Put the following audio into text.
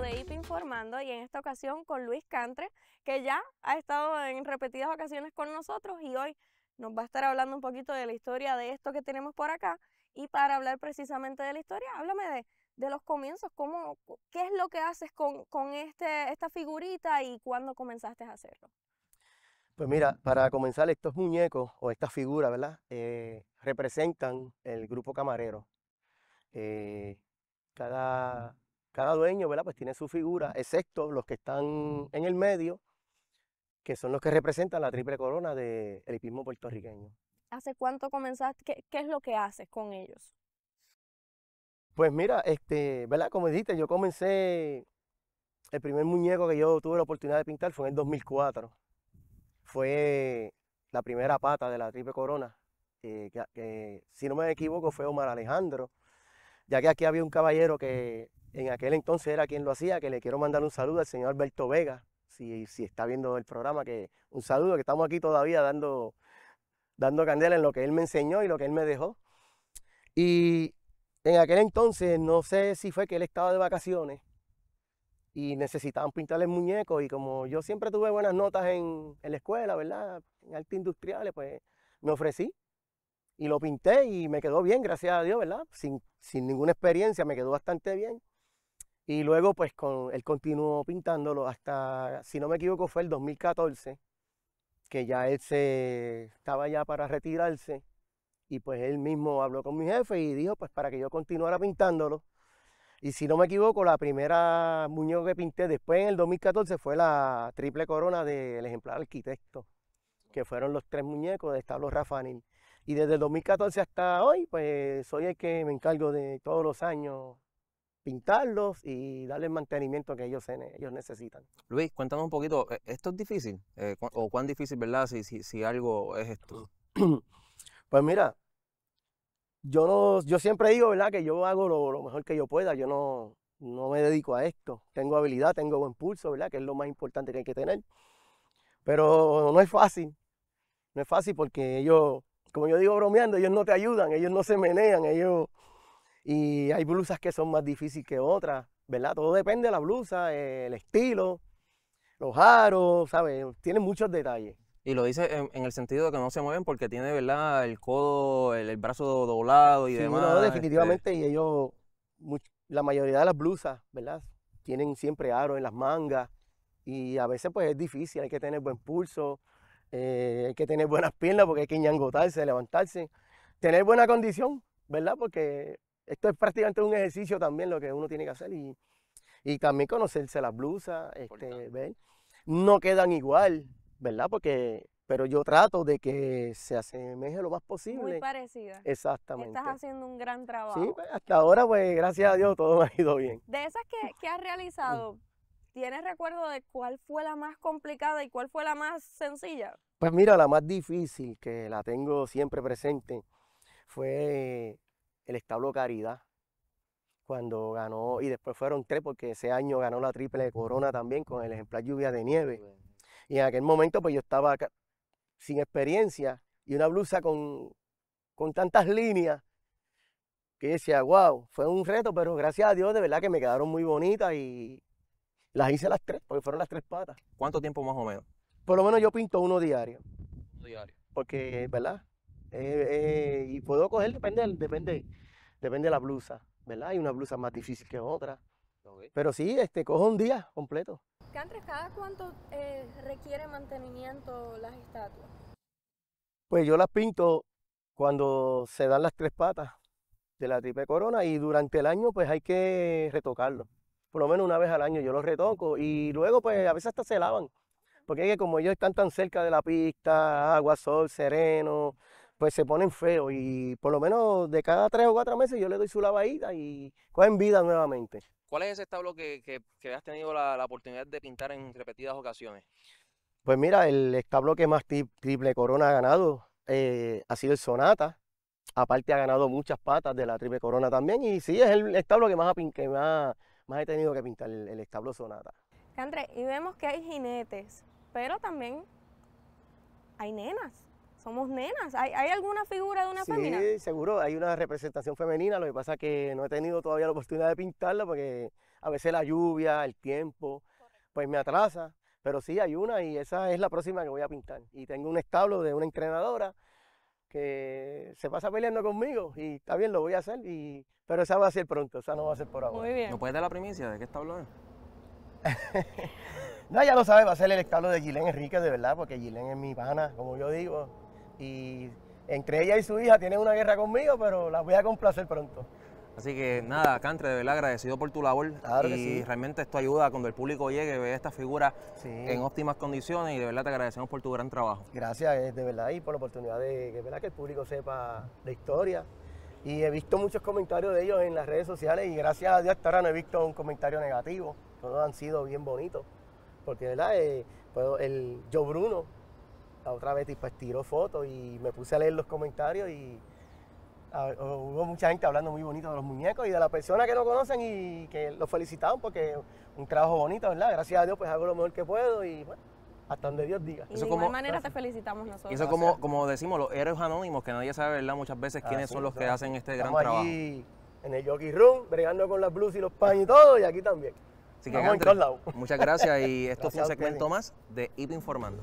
de IP Informando y en esta ocasión con Luis Cantre, que ya ha estado en repetidas ocasiones con nosotros y hoy nos va a estar hablando un poquito de la historia de esto que tenemos por acá. Y para hablar precisamente de la historia, háblame de, de los comienzos, cómo, qué es lo que haces con, con este, esta figurita y cuándo comenzaste a hacerlo. Pues mira, para comenzar, estos muñecos o esta figura ¿verdad? Eh, representan el grupo camarero. Eh, cada cada dueño, ¿verdad? Pues tiene su figura, excepto los que están en el medio, que son los que representan la triple corona del de hipismo puertorriqueño. ¿Hace cuánto comenzaste? ¿Qué, es lo que haces con ellos? Pues mira, este, ¿verdad? Como dijiste, yo comencé, el primer muñeco que yo tuve la oportunidad de pintar fue en el 2004. Fue la primera pata de la triple corona, eh, que, si no me equivoco fue Omar Alejandro, ya que aquí había un caballero que en aquel entonces era quien lo hacía, que le quiero mandar un saludo al señor Alberto Vega, si, si está viendo el programa, que un saludo, que estamos aquí todavía dando, dando candela en lo que él me enseñó y lo que él me dejó. Y en aquel entonces, no sé si fue que él estaba de vacaciones y necesitaban pintarles muñecos, y como yo siempre tuve buenas notas en, la escuela, ¿verdad? En artes industriales, pues me ofrecí y lo pinté y me quedó bien, gracias a Dios, ¿verdad? Sin, sin ninguna experiencia, me quedó bastante bien. Y luego, pues, con, él continuó pintándolo hasta, si no me equivoco, fue el 2014, que ya él estaba ya para retirarse. Y pues él mismo habló con mi jefe y dijo, pues, para que yo continuara pintándolo. Y si no me equivoco, la primera muñeca que pinté después en el 2014 fue la triple corona del ejemplar arquitecto, que fueron los tres muñecos de Establo Rafanil. Y desde el 2014 hasta hoy, pues soy el que me encargo de todos los años pintarlos y darles el mantenimiento que ellos, ellos necesitan. Luis, cuéntanos un poquito, eh, ¿esto es difícil? Eh, ¿O cuán difícil, verdad, si, si, algo es esto? Pues mira, yo, no, yo siempre digo, ¿verdad? Que yo hago lo, mejor que yo pueda, yo no, no, me dedico a esto. Tengo habilidad, tengo buen pulso, ¿verdad? Que es lo más importante que hay que tener. Pero no es fácil, no es fácil porque ellos, como yo digo bromeando, ellos no te ayudan, ellos no se menean, ellos y hay blusas que son más difíciles que otras, ¿verdad? Todo depende de la blusa, el estilo, los aros, ¿sabes? Tiene muchos detalles. Y lo dice en, el sentido de que no se mueven porque tiene, ¿verdad? El codo, el, brazo doblado y demás. No, definitivamente, este y ellos, la mayoría de las blusas, ¿verdad? Tienen siempre aros en las mangas y a veces pues es difícil, hay que tener buen pulso, eh, hay que tener buenas piernas porque hay que ñangotarse, levantarse, tener buena condición, ¿verdad? Porque esto es prácticamente un ejercicio también lo que uno tiene que hacer y, también conocerse las blusas, este, ver. No quedan igual, ¿verdad? Porque, pero yo trato de que se asemeje lo más posible. Muy parecida. Exactamente. Estás haciendo un gran trabajo. Sí, pues, hasta ahora, pues, gracias a Dios, todo me ha ido bien. De esas que, que has mm. realizado, ¿tienes recuerdo de cuál fue la más complicada y cuál fue la más sencilla? Pues mira, la más difícil que la tengo siempre presente fue el establo Caridad, cuando ganó, mm. y después fueron tres, porque ese año ganó la triple corona también con el ejemplar Lluvia de Nieve. Y en aquel momento, pues yo estaba sin experiencia y una blusa con, con tantas líneas que decía, wow, fue un reto, pero gracias a Dios, de verdad que me quedaron muy bonitas y las hice las tres, porque fueron las tres patas. ¿Cuánto tiempo más o menos? Por lo menos yo pinto uno diario. Uno diario. Porque, ¿verdad? Eh, eh, y puedo coger, depende, depende, de la blusa, ¿verdad? Hay una blusa más difícil que otra. Pero sí, este, cojo un día completo. Cantres, ¿cada cuánto eh, requiere mantenimiento las estatuas? Pues yo las pinto cuando se dan las tres patas de la triple corona y durante el año pues hay que retocarlo. Por lo menos una vez al año yo los retoco y luego pues a veces hasta se lavan. Porque como ellos están tan cerca de la pista, agua, sol, sereno, pues se ponen feos y por lo menos de cada tres o cuatro meses yo le doy su lavadita y cogen vida nuevamente. ¿Cuál es ese establo que, has tenido la, oportunidad de pintar en repetidas ocasiones? Pues mira, el establo que más triple corona ha ganado eh, ha sido el Sonata. Aparte ha ganado muchas patas de la triple corona también y sí, es el establo que más, que más, más he tenido que pintar, el, establo Sonata. Andrés, y vemos que hay jinetes, pero también hay nenas somos nenas. ¿Hay, alguna figura de una sí, Sí, seguro, hay una representación femenina, lo que pasa es que no he tenido todavía la oportunidad de pintarla porque a veces la lluvia, el tiempo, pues me atrasa, pero sí hay una y esa es la próxima que voy a pintar. Y tengo un establo de una entrenadora que se pasa peleando conmigo y está bien, lo voy a hacer, y, pero esa va a ser pronto, esa no va a ser por ahora. Muy bien. ¿No puedes dar la primicia de qué establo es? no, ya lo sabes, va a ser el establo de Gilén Enrique, de verdad, porque Gilén es mi pana, como yo digo y entre ella y su hija tienen una guerra conmigo, pero las voy a complacer pronto. Así que nada, Cantre, de verdad agradecido por tu labor claro y realmente esto ayuda cuando el público llegue, ve esta figura en óptimas condiciones y de verdad te agradecemos por tu gran trabajo. Gracias, eh, de verdad, y por la oportunidad de, que el público sepa la historia. Y he visto muchos comentarios de ellos en las redes sociales y gracias a Dios hasta ahora no he visto un comentario negativo, todos han sido bien bonitos, porque de verdad, eh, el, yo Bruno otra vez y pues tiró fotos y me puse a leer los comentarios y hubo mucha gente hablando muy bonito de los muñecos y de las personas que no conocen y que los felicitaban porque un trabajo bonito, ¿verdad? Gracias a Dios pues hago lo mejor que puedo y bueno, hasta donde Dios diga. de eso igual manera te felicitamos nosotros. eso como, como decimos, los héroes anónimos, que nadie sabe, ¿verdad? Muchas veces quiénes ah, son los que hacen este gran trabajo. en el jockey room, bregando con las blues y los paños y todo, y aquí también. Así que, lados. muchas gracias y esto fue un segmento más de IP Informando.